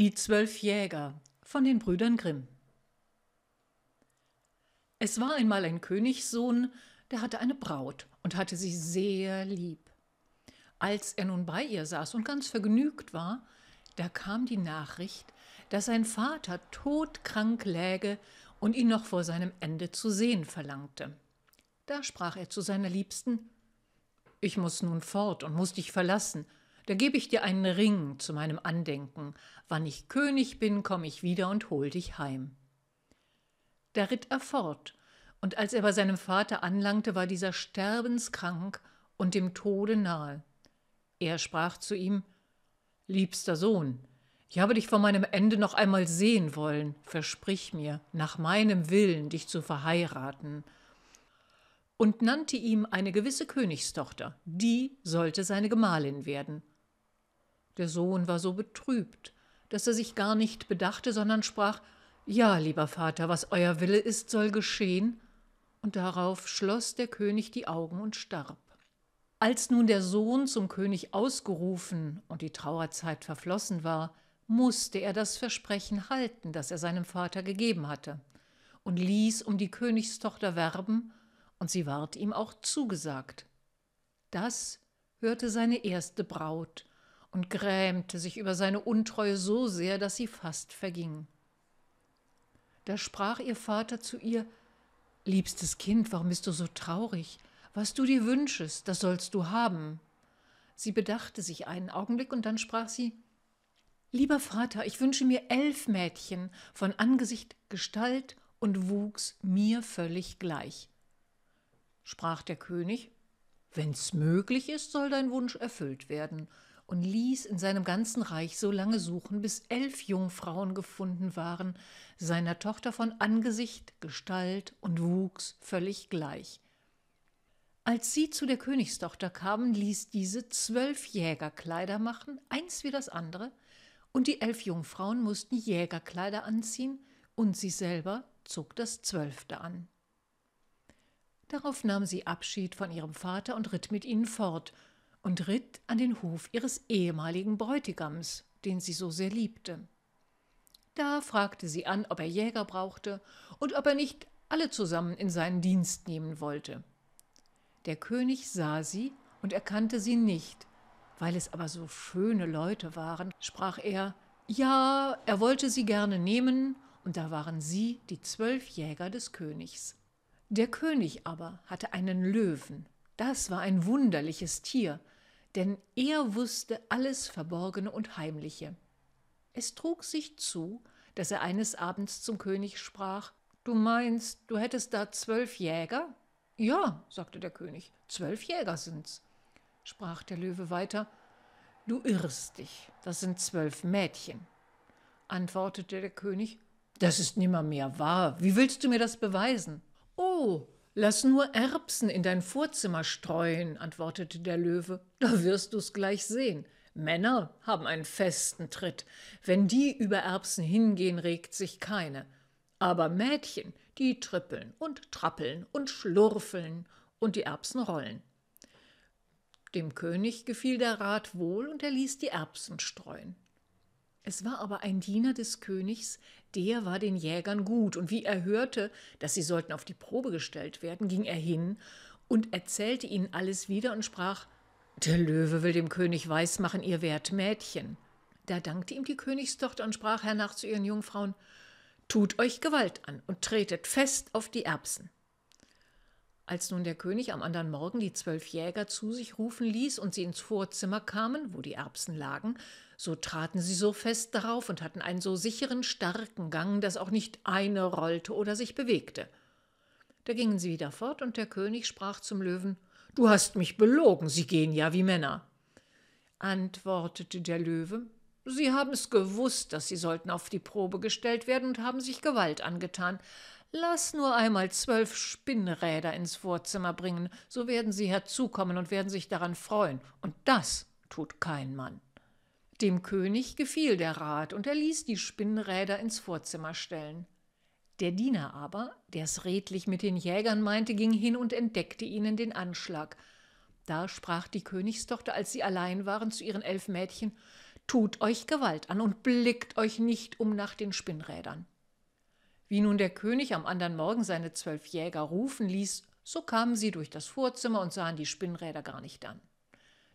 Die Zwölf Jäger von den Brüdern Grimm. Es war einmal ein Königssohn, der hatte eine Braut und hatte sie sehr lieb. Als er nun bei ihr saß und ganz vergnügt war, da kam die Nachricht, dass sein Vater todkrank läge und ihn noch vor seinem Ende zu sehen verlangte. Da sprach er zu seiner Liebsten Ich muss nun fort und muss dich verlassen, da gebe ich dir einen Ring zu meinem Andenken. Wann ich König bin, komme ich wieder und hol dich heim. Da ritt er fort, und als er bei seinem Vater anlangte, war dieser sterbenskrank und dem Tode nahe. Er sprach zu ihm Liebster Sohn, ich habe dich vor meinem Ende noch einmal sehen wollen, versprich mir, nach meinem Willen dich zu verheiraten. Und nannte ihm eine gewisse Königstochter, die sollte seine Gemahlin werden. Der Sohn war so betrübt, dass er sich gar nicht bedachte, sondern sprach Ja, lieber Vater, was euer Wille ist, soll geschehen. Und darauf schloss der König die Augen und starb. Als nun der Sohn zum König ausgerufen und die Trauerzeit verflossen war, musste er das Versprechen halten, das er seinem Vater gegeben hatte, und ließ um die Königstochter werben, und sie ward ihm auch zugesagt. Das hörte seine erste Braut, und grämte sich über seine Untreue so sehr, dass sie fast verging. Da sprach ihr Vater zu ihr Liebstes Kind, warum bist du so traurig? Was du dir wünschest, das sollst du haben. Sie bedachte sich einen Augenblick und dann sprach sie Lieber Vater, ich wünsche mir elf Mädchen von Angesicht, Gestalt und Wuchs mir völlig gleich. Sprach der König Wenn's möglich ist, soll dein Wunsch erfüllt werden und ließ in seinem ganzen Reich so lange suchen, bis elf Jungfrauen gefunden waren, seiner Tochter von Angesicht, Gestalt und Wuchs völlig gleich. Als sie zu der Königstochter kamen, ließ diese zwölf Jägerkleider machen, eins wie das andere, und die elf Jungfrauen mussten Jägerkleider anziehen, und sie selber zog das zwölfte an. Darauf nahm sie Abschied von ihrem Vater und ritt mit ihnen fort, und ritt an den Hof ihres ehemaligen Bräutigams, den sie so sehr liebte. Da fragte sie an, ob er Jäger brauchte und ob er nicht alle zusammen in seinen Dienst nehmen wollte. Der König sah sie und erkannte sie nicht. Weil es aber so schöne Leute waren, sprach er, ja, er wollte sie gerne nehmen, und da waren sie die zwölf Jäger des Königs. Der König aber hatte einen Löwen. Das war ein wunderliches Tier, denn er wusste alles Verborgene und Heimliche. Es trug sich zu, dass er eines Abends zum König sprach Du meinst, du hättest da zwölf Jäger? Ja, sagte der König, zwölf Jäger sind's. Sprach der Löwe weiter Du irrst dich, das sind zwölf Mädchen. Antwortete der König Das ist nimmermehr wahr, wie willst du mir das beweisen? Oh, Lass nur Erbsen in dein Vorzimmer streuen, antwortete der Löwe, da wirst du's gleich sehen. Männer haben einen festen Tritt. Wenn die über Erbsen hingehen, regt sich keine. Aber Mädchen, die trippeln und trappeln und schlurfeln und die Erbsen rollen. Dem König gefiel der Rat wohl und er ließ die Erbsen streuen. Es war aber ein Diener des Königs, der war den Jägern gut, und wie er hörte, dass sie sollten auf die Probe gestellt werden, ging er hin und erzählte ihnen alles wieder und sprach Der Löwe will dem König weismachen, ihr wert Mädchen. Da dankte ihm die Königstochter und sprach hernach zu ihren Jungfrauen Tut euch Gewalt an und tretet fest auf die Erbsen. Als nun der König am anderen Morgen die zwölf Jäger zu sich rufen ließ und sie ins Vorzimmer kamen, wo die Erbsen lagen, so traten sie so fest darauf und hatten einen so sicheren, starken Gang, dass auch nicht eine rollte oder sich bewegte. Da gingen sie wieder fort, und der König sprach zum Löwen Du hast mich belogen, sie gehen ja wie Männer. Antwortete der Löwe Sie haben es gewusst, dass sie sollten auf die Probe gestellt werden und haben sich Gewalt angetan. Lass nur einmal zwölf Spinnräder ins Vorzimmer bringen, so werden sie herzukommen und werden sich daran freuen, und das tut kein Mann. Dem König gefiel der Rat, und er ließ die Spinnräder ins Vorzimmer stellen. Der Diener aber, der es redlich mit den Jägern meinte, ging hin und entdeckte ihnen den Anschlag. Da sprach die Königstochter, als sie allein waren, zu ihren elf Mädchen Tut euch Gewalt an und blickt euch nicht um nach den Spinnrädern. Wie nun der König am anderen Morgen seine zwölf Jäger rufen ließ, so kamen sie durch das Vorzimmer und sahen die Spinnräder gar nicht an.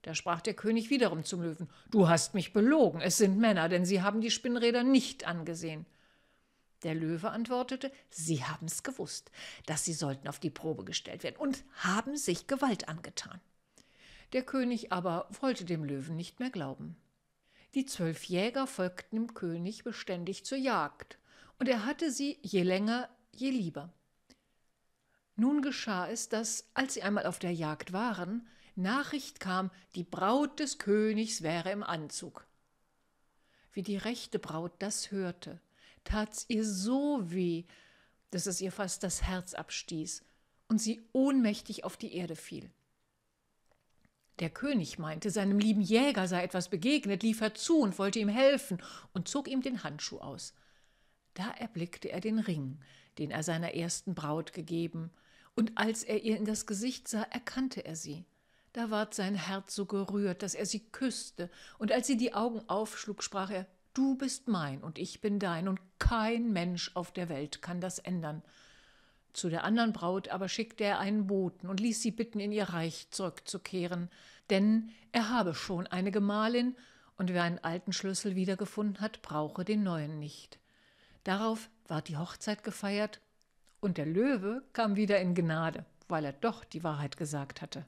Da sprach der König wiederum zum Löwen Du hast mich belogen, es sind Männer, denn sie haben die Spinnräder nicht angesehen. Der Löwe antwortete Sie haben es gewusst, dass sie sollten auf die Probe gestellt werden und haben sich Gewalt angetan. Der König aber wollte dem Löwen nicht mehr glauben. Die zwölf Jäger folgten dem König beständig zur Jagd, und er hatte sie je länger, je lieber. Nun geschah es, dass, als sie einmal auf der Jagd waren, Nachricht kam, die Braut des Königs wäre im Anzug. Wie die rechte Braut das hörte, tat's ihr so weh, dass es ihr fast das Herz abstieß und sie ohnmächtig auf die Erde fiel. Der König meinte, seinem lieben Jäger sei etwas begegnet, lief herzu und wollte ihm helfen und zog ihm den Handschuh aus. Da erblickte er den Ring, den er seiner ersten Braut gegeben, und als er ihr in das Gesicht sah, erkannte er sie. Da ward sein Herz so gerührt, dass er sie küsste, und als sie die Augen aufschlug, sprach er Du bist mein und ich bin dein, und kein Mensch auf der Welt kann das ändern. Zu der anderen Braut aber schickte er einen Boten und ließ sie bitten, in ihr Reich zurückzukehren, denn er habe schon eine Gemahlin, und wer einen alten Schlüssel wiedergefunden hat, brauche den neuen nicht. Darauf ward die Hochzeit gefeiert, und der Löwe kam wieder in Gnade, weil er doch die Wahrheit gesagt hatte.